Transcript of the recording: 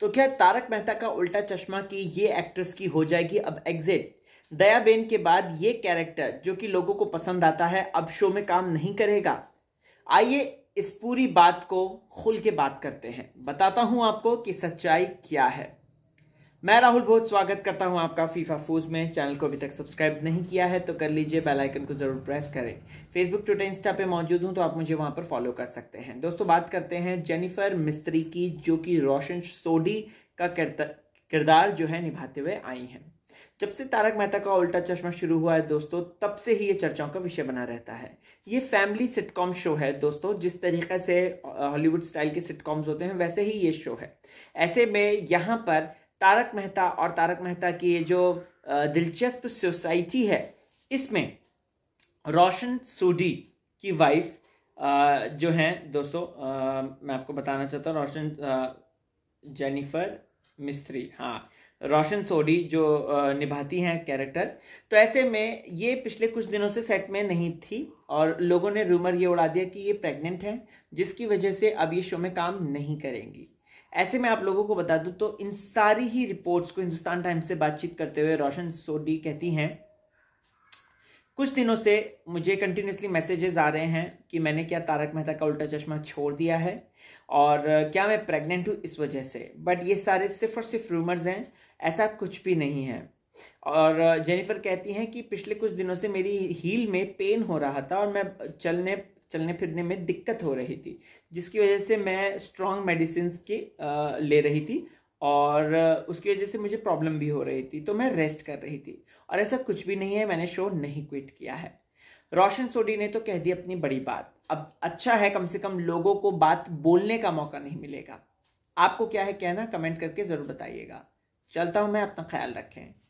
तो क्या तारक मेहता का उल्टा चश्मा की ये एक्ट्रेस की हो जाएगी अब एग्जिट दयाबेन के बाद ये कैरेक्टर जो कि लोगों को पसंद आता है अब शो में काम नहीं करेगा आइए इस पूरी बात को खुल के बात करते हैं बताता हूं आपको कि सच्चाई क्या है मैं राहुल बहुत स्वागत करता हूं आपका फीफा फूज में चैनल को अभी तक सब्सक्राइब नहीं किया है तो कर लीजिए बेल आइकन को जरूर प्रेस करें फेसबुक ट्विटर इंस्टा पे मौजूद हूं तो आप मुझे वहां पर फॉलो कर सकते हैं दोस्तों बात करते हैं जेनिफर मिस्त्री की जो कि रोशन सोडी का किरदार जो है निभाते हुए आई है जब से तारक मेहता का उल्टा चश्मा शुरू हुआ है दोस्तों तब से ही ये चर्चाओं का विषय बना रहता है ये फैमिली सिटकॉम शो है दोस्तों जिस तरीके से हॉलीवुड स्टाइल के सिटकॉम्स होते हैं वैसे ही ये शो है ऐसे में यहाँ पर तारक मेहता और तारक मेहता की ये जो दिलचस्प सोसाइटी है इसमें रोशन सोडी की वाइफ जो है दोस्तों मैं आपको बताना चाहता हूँ रोशन जेनिफर मिस्त्री हाँ रोशन सोडी जो निभाती हैं कैरेक्टर तो ऐसे में ये पिछले कुछ दिनों से सेट में नहीं थी और लोगों ने रूमर ये उड़ा दिया कि ये प्रेग्नेंट हैं जिसकी वजह से अब ये शो में काम नहीं करेंगी ऐसे में आप लोगों को बता दूं तो इन सारी ही रिपोर्ट्स को हिंदुस्तान टाइम्स से बातचीत करते हुए रोशन सोडी कहती हैं कुछ दिनों से मुझे कंटिन्यूसली मैसेजेस आ रहे हैं कि मैंने क्या तारक मेहता का उल्टा चश्मा छोड़ दिया है और क्या मैं प्रेग्नेंट हूँ इस वजह से बट ये सारे सिर्फ और सिर्फ रूमर्स हैं ऐसा कुछ भी नहीं है और जेनिफर कहती हैं कि पिछले कुछ दिनों से मेरी हील में पेन हो रहा था और मैं चलने चलने फिरने में दिक्कत हो रही थी जिसकी वजह से मैं स्ट्रॉन्ग मेडिसिन की ले रही थी और उसकी वजह से मुझे प्रॉब्लम भी हो रही थी तो मैं रेस्ट कर रही थी और ऐसा कुछ भी नहीं है मैंने शो नहीं क्विट किया है रोशन सोडी ने तो कह दी अपनी बड़ी बात अब अच्छा है कम से कम लोगों को बात बोलने का मौका नहीं मिलेगा आपको क्या है कहना कमेंट करके ज़रूर बताइएगा चलता हूं मैं अपना ख्याल रखें